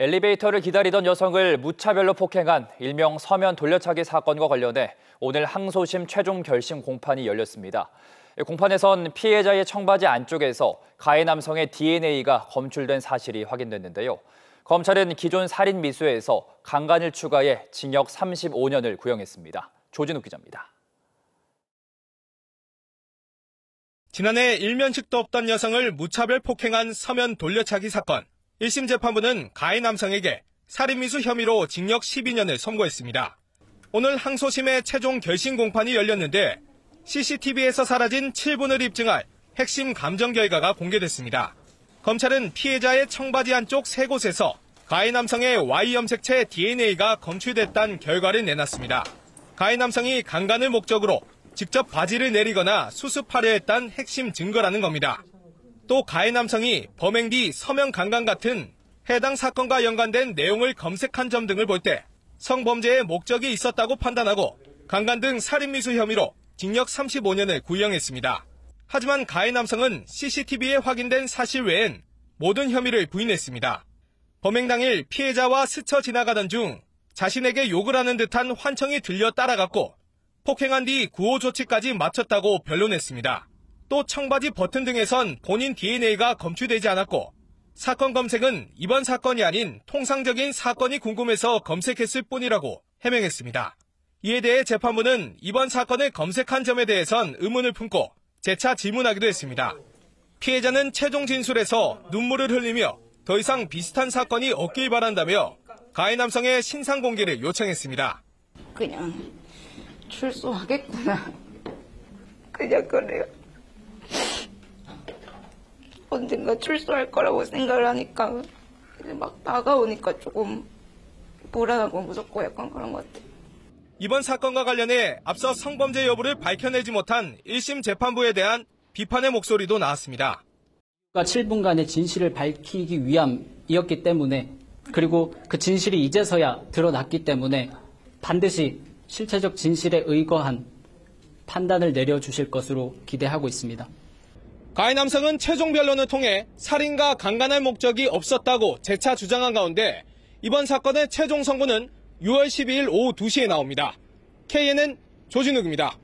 엘리베이터를 기다리던 여성을 무차별로 폭행한 일명 서면 돌려차기 사건과 관련해 오늘 항소심 최종 결심 공판이 열렸습니다. 공판에선 피해자의 청바지 안쪽에서 가해 남성의 DNA가 검출된 사실이 확인됐는데요. 검찰은 기존 살인 미수에서 강간을 추가해 징역 35년을 구형했습니다. 조진욱 기자입니다. 지난해 일면식도 없던 여성을 무차별 폭행한 서면 돌려차기 사건. 1심 재판부는 가해 남성에게 살인미수 혐의로 징역 12년을 선고했습니다. 오늘 항소심의 최종 결심 공판이 열렸는데 CCTV에서 사라진 7분을 입증할 핵심 감정 결과가 공개됐습니다. 검찰은 피해자의 청바지 안쪽 세 곳에서 가해 남성의 Y 염색체 DNA가 검출됐다는 결과를 내놨습니다. 가해 남성이 강간을 목적으로 직접 바지를 내리거나 수습하려 했던 핵심 증거라는 겁니다. 또 가해 남성이 범행 뒤 서명 강간 같은 해당 사건과 연관된 내용을 검색한 점 등을 볼 때 성범죄의 목적이 있었다고 판단하고 강간 등 살인미수 혐의로 징역 35년을 구형했습니다. 하지만 가해 남성은 CCTV에 확인된 사실 외엔 모든 혐의를 부인했습니다. 범행 당일 피해자와 스쳐 지나가던 중 자신에게 욕을 하는 듯한 환청이 들려 따라갔고 폭행한 뒤 구호 조치까지 마쳤다고 변론했습니다. 또 청바지 버튼 등에선 본인 DNA가 검출되지 않았고 사건 검색은 이번 사건이 아닌 통상적인 사건이 궁금해서 검색했을 뿐이라고 해명했습니다. 이에 대해 재판부는 이번 사건을 검색한 점에 대해선 의문을 품고 재차 질문하기도 했습니다. 피해자는 최종 진술에서 눈물을 흘리며 더 이상 비슷한 사건이 없길 바란다며 가해 남성의 신상 공개를 요청했습니다. 그냥 출소하겠구나. 그냥 그래요. 언젠가 출소할 거라고 생각을 하니까 이제 막 다가오니까 조금 불안하고 무섭고 약간 그런 것 같아요. 이번 사건과 관련해 앞서 성범죄 여부를 밝혀내지 못한 1심 재판부에 대한 비판의 목소리도 나왔습니다. 7분간의 진실을 밝히기 위함이었기 때문에 그리고 그 진실이 이제서야 드러났기 때문에 반드시 실체적 진실에 의거한 판단을 내려주실 것으로 기대하고 있습니다. 가해 남성은 최종 변론을 통해 살인과 강간할 목적이 없었다고 재차 주장한 가운데 이번 사건의 최종 선고는 6월 12일 오후 2시에 나옵니다. KNN 조진욱입니다.